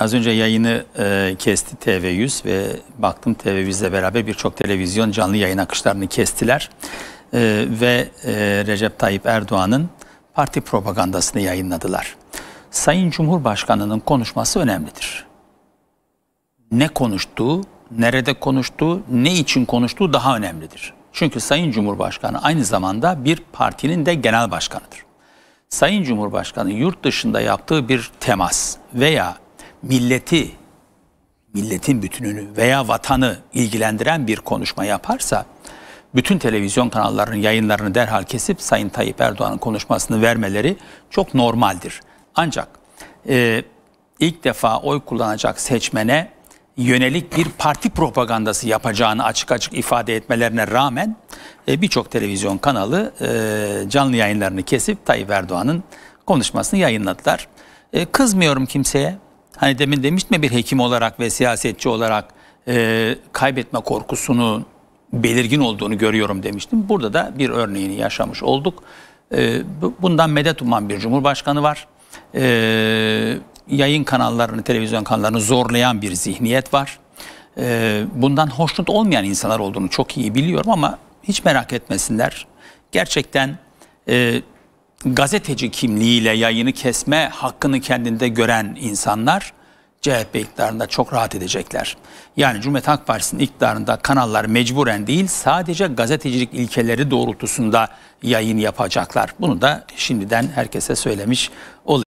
Az önce yayını e, kesti TV100 ve baktım TV100'le beraber birçok televizyon canlı yayın akışlarını kestiler. E, ve e, Recep Tayyip Erdoğan'ın parti propagandasını yayınladılar. Sayın Cumhurbaşkanı'nın konuşması önemlidir. Ne konuştuğu, nerede konuştuğu, ne için konuştuğu daha önemlidir. Çünkü Sayın Cumhurbaşkanı aynı zamanda bir partinin de genel başkanıdır. Sayın Cumhurbaşkanı yurt dışında yaptığı bir temas veya milleti, milletin bütününü veya vatanı ilgilendiren bir konuşma yaparsa bütün televizyon kanallarının yayınlarını derhal kesip Sayın Tayyip Erdoğan'ın konuşmasını vermeleri çok normaldir. Ancak e, ilk defa oy kullanacak seçmene yönelik bir parti propagandası yapacağını açık açık ifade etmelerine rağmen e, birçok televizyon kanalı e, canlı yayınlarını kesip Tayyip Erdoğan'ın konuşmasını yayınladılar. E, kızmıyorum kimseye hani demin demiştim ya bir hekim olarak ve siyasetçi olarak e, kaybetme korkusunu belirgin olduğunu görüyorum demiştim. Burada da bir örneğini yaşamış olduk. E, bundan medet uman bir cumhurbaşkanı var. E, yayın kanallarını, televizyon kanallarını zorlayan bir zihniyet var. E, bundan hoşnut olmayan insanlar olduğunu çok iyi biliyorum ama hiç merak etmesinler. Gerçekten e, gazeteci kimliğiyle yayını kesme hakkını kendinde gören insanlar CHP iktidarında çok rahat edecekler. Yani Cumhuriyet Halk Partisi'nin iktidarında kanallar mecburen değil sadece gazetecilik ilkeleri doğrultusunda yayın yapacaklar. Bunu da şimdiden herkese söylemiş oluyor.